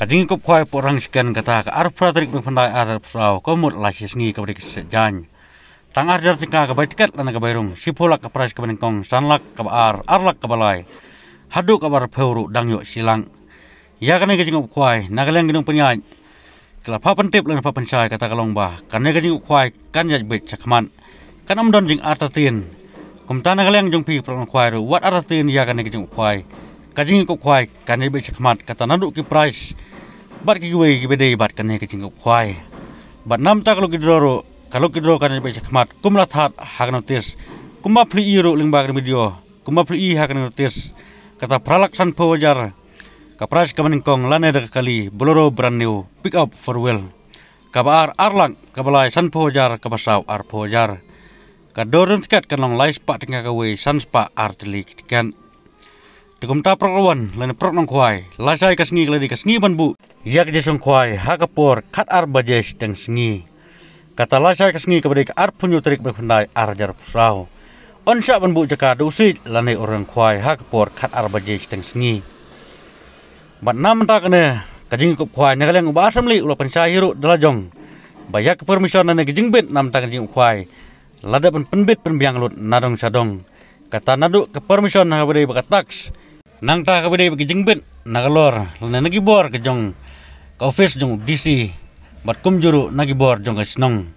กจิงกบควายปรังสกันกตากอาร์ฟราตริกเป็นพนักอาร์ฟสาวกมุดลาชิสงีกับริกสจันตั้งอาร์จัดสิงกับใบติกัดและกับใบรุงชิพุลักกับพระสกับนิงกงสันลักกับอาร์อาร์ลักกับลายฮัดดูกับอาร์เพรุดังยโยสิลังยากันในกจิงกบควายนักเลี้ยงกินงปัญญากลับภาปันทิพย์และภาปันชายกตากลงบ่ากันในกจิงกบควายกันยัดเบ็ดชักมันกันอมดอนจิงอาร์ตตินกุมตานักเลี้ยงจงพีปรังควายรือวัดอาร์ตตินยากันในกจิงกบควายกจิงกบควายกันในเบชขมัดกตานันดุกิไพรส์ bat kiki wai kibede bat kane kiki he kwai bat nam tak kalau ki dro kalau ki dro kan be khmat kumla tat hak notis kumba phli i ling bagri video kumba pli i hak notis kata pralaksan phawajar kapras kamaning kong lane da kali boloro brand new pick up for well kabar arlang kabalai san phawajar kabasau ar phawajar kadorun skat kanong lai spa tengah kawe san spa artlik kan Tikum ta rawan, lani prok nong kwai. Lasai ka sengi kledi ka sengi ban bu. Yak jesong kwai hakapor kat ar bajes teng sengi. Kata lasai ka sengi kepada ka ar punyu terik bekundai ar jar pusau. On sya ban bu jaka dusit lani orang kwai hakapor kat ar bajes teng sengi. Bat nam ta kene jing kup kwai leng uba asam li ulah pensai hiru dalajong. Bayak permission nani jing bit nam ta kajing kwai. Lada pen pen biang lut nadong sadong. Kata naduk ke permission habari bakataks nang ta ka bidai kejeng bet nagalor lana nagi bor jong ka office jong DC bat kum juru nagi bor jong ka snong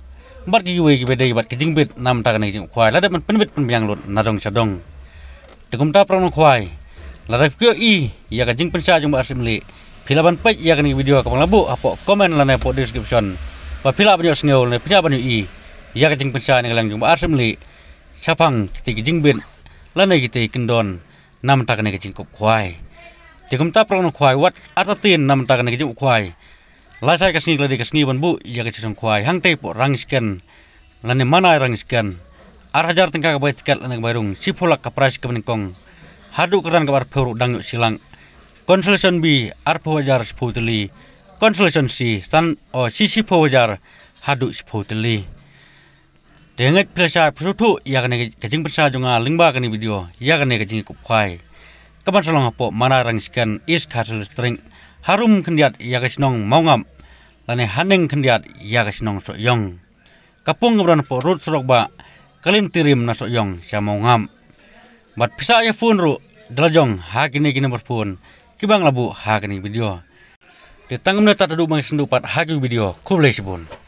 bat ki wei ki bat kejeng bet nam ta ka nagi jong khwai lada man penbet pen biang lot nadong sadong kum ta prong khwai lada kyo i ya ka jing sa jong ba asimli filaban pe, ya ka nagi video ka pang labu apo comment lana po description pa pila banyo sngol ne pila banyo i ya ka jing pensa ni lang jong ba asimli sapang kiti kejeng bet lana kiti kendon nam tak iya ne kichin kop jika kita kum ta prong wat ata tin nam tak ne kichin khwai la sai kasni gladi kasni ban bu ya kichin khwai hang tepo po rang sken lane mana rang sken ar hajar tengka ka bai tikat lane barung si pola ka pras ka hadu keran ka bar phuru dang silang consolation b ar phajar sputli consolation c san o oh, si si wajar hadu sputli Dengat ia prutu yakne kencing plesha jonga lingba kini video ia yakne kencing kupai. Kapan selang apa mana rangsikan is kasel string harum kendiat mau ngam lani haneng kendiat nong sok yong. Kapung kemudian po rut serok ba kelim tirim nasok yong yong mau ngam. Bat pisa ya fun ru dalajong hakini kini berpun kibang labu hak hakini video. Ditanggung na tatadu bang hak hakini video kublai pun.